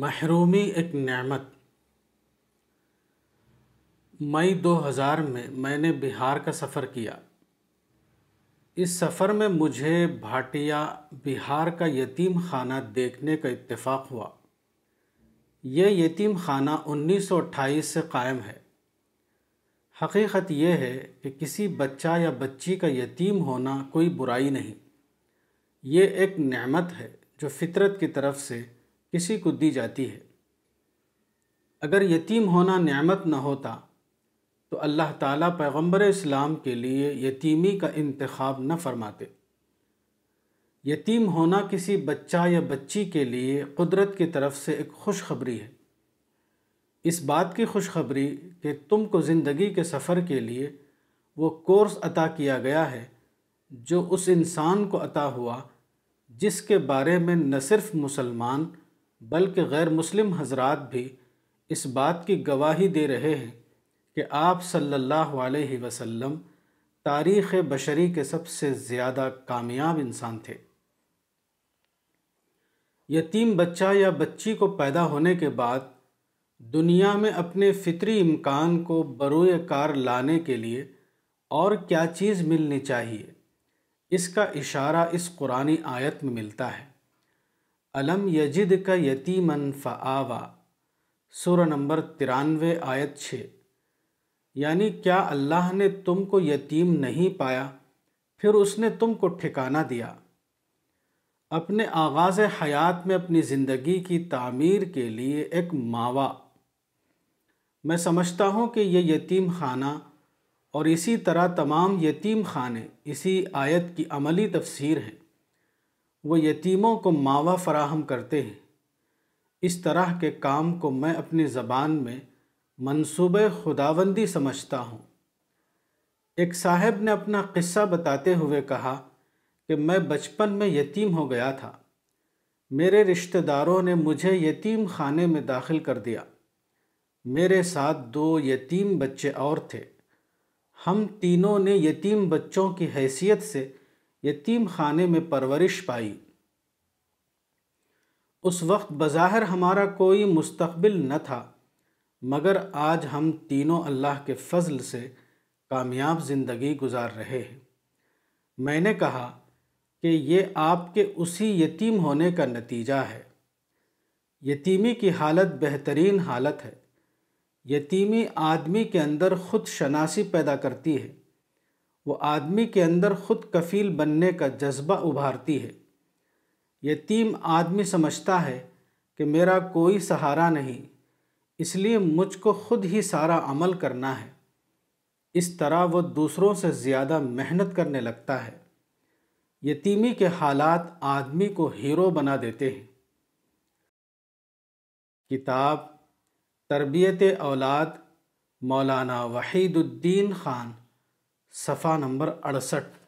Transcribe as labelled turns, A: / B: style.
A: महरूमी एक नेमत मई 2000 में मैंने बिहार का सफ़र किया इस सफ़र में मुझे भाटिया बिहार का यतीम खाना देखने का इत्तेफाक हुआ यह यतीम खाना 1928 से कायम है हकीकत यह है कि किसी बच्चा या बच्ची का यतीम होना कोई बुराई नहीं ये एक नेमत है जो फितरत की तरफ से किसी को दी जाती है अगर यतीम होना न्यामत न होता तो अल्लाह ताला पैगंबर इस्लाम के लिए यतीमी का इंतखब न फरमाते यतीम होना किसी बच्चा या बच्ची के लिए कुदरत की तरफ से एक खुशखबरी है इस बात की खुशखबरी कि तुमको ज़िंदगी के सफ़र के लिए वो कोर्स अता किया गया है जो उस इंसान को अता हुआ जिसके बारे में न सिर्फ मुसलमान बल्कि गैर मुस्लिम हजरात भी इस बात की गवाही दे रहे हैं कि आप सल्लल्लाहु अलैहि वसल्लम तारीख़ बशरी के सबसे ज़्यादा कामयाब इंसान थे यतीम बच्चा या बच्ची को पैदा होने के बाद दुनिया में अपने फितरी इम्कान को बरोए कार लाने के लिए और क्या चीज़ मिलनी चाहिए इसका इशारा इस कुरानी आयत में मिलता है अलम यजिद का यतीमन फ़ावा सुर नंबर तिरानवे आयत छः यानी क्या अल्लाह ने तुमको यतीम नहीं पाया फिर उसने तुमको ठिकाना दिया अपने आगाज़ हयात में अपनी ज़िंदगी की तामीर के लिए एक मावा मैं समझता हूँ कि यह यतीम खाना और इसी तरह तमाम यतीम खाने इसी आयत की अमली तफसीर हैं वो यतीमों को मावा फराहम करते हैं इस तरह के काम को मैं अपनी ज़बान में मनसूब खुदाबंदी समझता हूँ एक साहब ने अपना क़स्सा बताते हुए कहा कि मैं बचपन में यतीम हो गया था मेरे रिश्तेदारों ने मुझे यतीम खाने में दाखिल कर दिया मेरे साथ दो यतीम बच्चे और थे हम तीनों ने यतीम बच्चों की हैसियत से यतीम खाने में परवरिश पाई उस वक्त बज़ाहिर हमारा कोई मुस्तबिल न था मगर आज हम तीनों अल्लाह के फजल से कामयाब ज़िंदगी गुजार रहे हैं मैंने कहा कि ये आपके उसी यतीम होने का नतीजा है यतीमी की हालत बेहतरीन हालत है यतीमी आदमी के अंदर ख़ुद शनासी पैदा करती है वो आदमी के अंदर खुद कफील बनने का जज्बा उभारती है यतीम आदमी समझता है कि मेरा कोई सहारा नहीं इसलिए मुझको खुद ही सारा अमल करना है इस तरह वो दूसरों से ज़्यादा मेहनत करने लगता है यतीमी के हालात आदमी को हीरो बना देते हैं किताब तरबियत औलाद मौलाना वहीदुद्दीन ख़ान सफ़ा नंबर अड़सठ